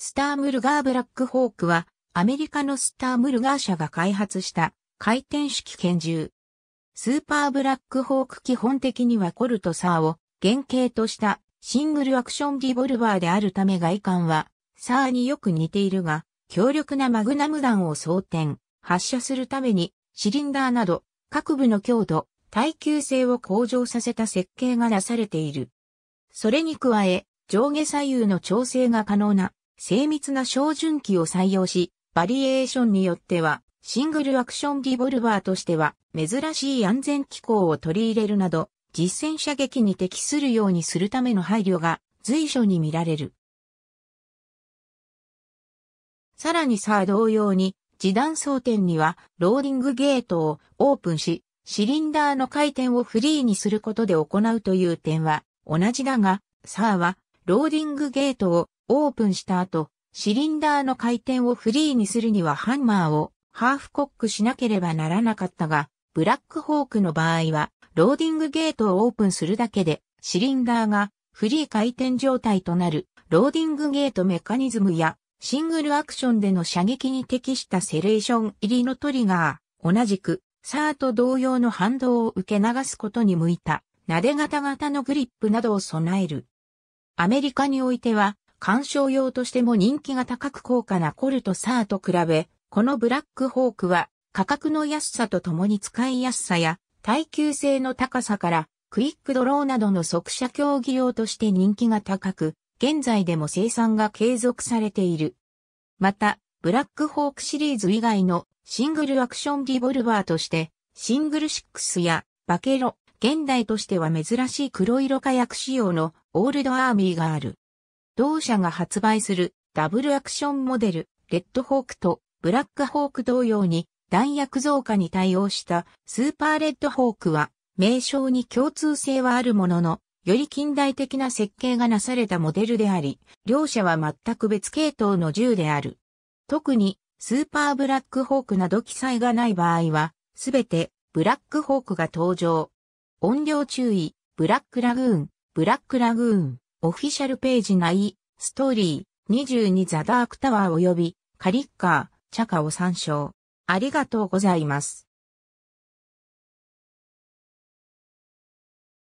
スタームルガーブラックホークは、アメリカのスタームルガー社が開発した回転式拳銃。スーパーブラックホーク基本的にはコルトサーを原型としたシングルアクションリボルバーであるため外観はサーによく似ているが、強力なマグナム弾を装填、発射するためにシリンダーなど各部の強度、耐久性を向上させた設計がなされている。それに加え、上下左右の調整が可能な精密な照準器を採用し、バリエーションによっては、シングルアクションディボルバーとしては、珍しい安全機構を取り入れるなど、実戦射撃に適するようにするための配慮が随所に見られる。さらにさあ同様に、自弾装填には、ローディングゲートをオープンし、シリンダーの回転をフリーにすることで行うという点は同じだが、サーは、ローディングゲートをオープンした後、シリンダーの回転をフリーにするにはハンマーをハーフコックしなければならなかったが、ブラックホークの場合は、ローディングゲートをオープンするだけで、シリンダーがフリー回転状態となる、ローディングゲートメカニズムや、シングルアクションでの射撃に適したセレーション入りのトリガー、同じく、サーと同様の反動を受け流すことに向いた、撫で型型のグリップなどを備える。アメリカにおいては、鑑賞用としても人気が高く高価なコルトサーと比べ、このブラックホークは価格の安さとともに使いやすさや耐久性の高さからクイックドローなどの速射競技用として人気が高く、現在でも生産が継続されている。また、ブラックホークシリーズ以外のシングルアクションリボルバーとして、シングル6やバケロ、現代としては珍しい黒色火薬仕様のオールドアーミーがある。同社が発売するダブルアクションモデル、レッドホークとブラックホーク同様に弾薬増加に対応したスーパーレッドホークは名称に共通性はあるものの、より近代的な設計がなされたモデルであり、両者は全く別系統の銃である。特に、スーパーブラックホークなど記載がない場合は、すべてブラックホークが登場。音量注意、ブラックラグーン、ブラックラグーン。オフィシャルページ内、ストーリー、22ザダークタワー及び、カリッカー、チャカを参照。ありがとうございます。